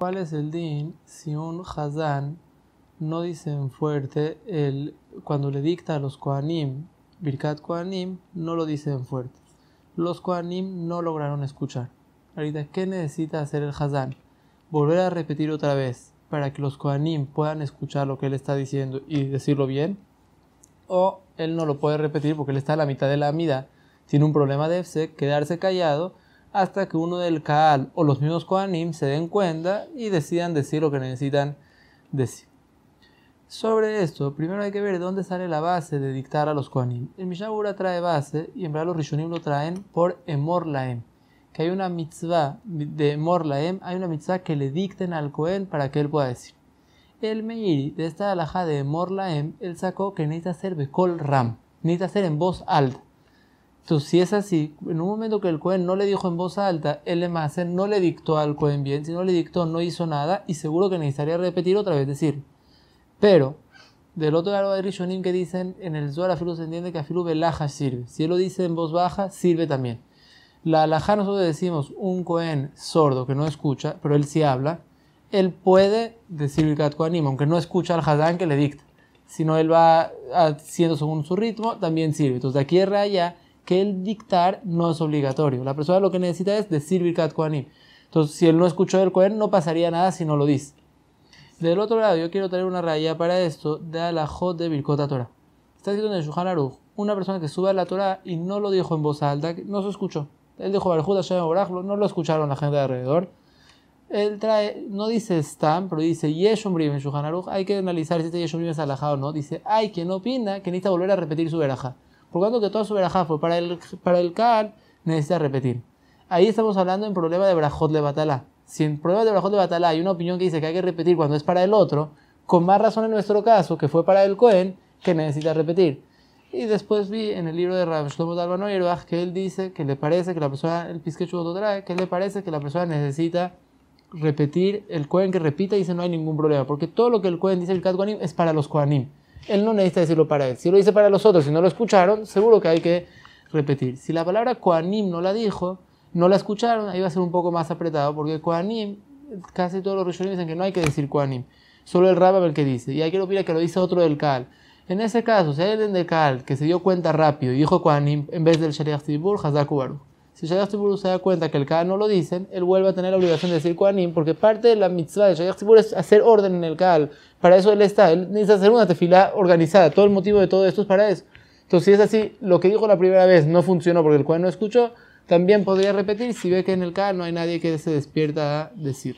¿Cuál es el din si un Hazán no dice en fuerte el, cuando le dicta a los Koanim, Birkat Koanim, no lo dice en fuerte? Los Koanim no lograron escuchar. Ahorita, ¿qué necesita hacer el Hazán? Volver a repetir otra vez para que los Koanim puedan escuchar lo que él está diciendo y decirlo bien. O él no lo puede repetir porque él está a la mitad de la amida, tiene un problema de EFSE, quedarse callado hasta que uno del Kaal o los mismos Kohanim se den cuenta y decidan decir lo que necesitan decir. Sobre esto, primero hay que ver dónde sale la base de dictar a los Kohanim. El Mishabura trae base y en verdad los Rishonim lo traen por Emor Laem, que hay una mitzvah de Emor Laem, hay una mitzvah que le dicten al Kohen para que él pueda decir. El Meiri, de esta alhaja de Emor Laem, él sacó que necesita ser Bekol Ram, necesita ser en voz alta. Entonces, si es así, en un momento que el Cohen no le dijo en voz alta, el mase no le dictó al Cohen bien, si no le dictó, no hizo nada y seguro que necesitaría repetir otra vez. decir, pero del otro lado hay Rishonim que dicen en el Zohar Afilu se entiende que Afilu Belaja sirve. Si él lo dice en voz baja, sirve también. La alajá nosotros decimos un Cohen sordo que no escucha, pero él sí habla, él puede decir el Katkoanim, aunque no escucha al Hadán que le dicta. sino él va haciendo según su ritmo, también sirve. Entonces, de aquí a allá que el dictar no es obligatorio. La persona lo que necesita es decir Birkat Kohanim. Entonces, si él no escuchó el Kohen, no pasaría nada si no lo dice. Del otro lado, yo quiero traer una raya para esto de Alajot de Birkot Torah. Está diciendo en el una persona que sube a la Torah y no lo dijo en voz alta, no se escuchó. Él dijo Barjud Hashem no lo escucharon la gente de alrededor. Él trae, no dice Stam, pero dice Yeshumbrim en Shuhan Hay que analizar si este Yeshumbrim es Alajot o no. Dice, hay quien opina que necesita volver a repetir su veraja. Por tanto, que toda su verajá fue para el, para el Kaal, necesita repetir. Ahí estamos hablando en problema de Brajot de Batalá. Si en problema de Brajot de Batalá hay una opinión que dice que hay que repetir cuando es para el otro, con más razón en nuestro caso, que fue para el Cohen, que necesita repetir. Y después vi en el libro de Rav Shlomo Talman que él dice que le parece que la persona, el Pisquechudo trae, que le parece que la persona necesita repetir el Cohen que repita y dice no hay ningún problema, porque todo lo que el Cohen dice el Kat es para los Kohanim. Él no necesita decirlo para él. Si lo dice para los otros y no lo escucharon, seguro que hay que repetir. Si la palabra Koanim no la dijo, no la escucharon, ahí va a ser un poco más apretado, porque Koanim, casi todos los rishonim dicen que no hay que decir Koanim, solo el Rabam el que dice. Y hay que opinar que lo dice otro del kal. En ese caso, si hay alguien del kal que se dio cuenta rápido y dijo Koanim en vez del Shariach tibur, Hazak Baruch. Si Shayachtibur se da cuenta que el Kaal no lo dicen, él vuelve a tener la obligación de decir Kuanim, porque parte de la mitzvah de Shayachtibur es hacer orden en el cal, Para eso él está, él necesita hacer una tefilá organizada. Todo el motivo de todo esto es para eso. Entonces, si es así, lo que dijo la primera vez no funcionó porque el Kuan no escuchó, también podría repetir si ve que en el Kaal no hay nadie que se despierta a decir.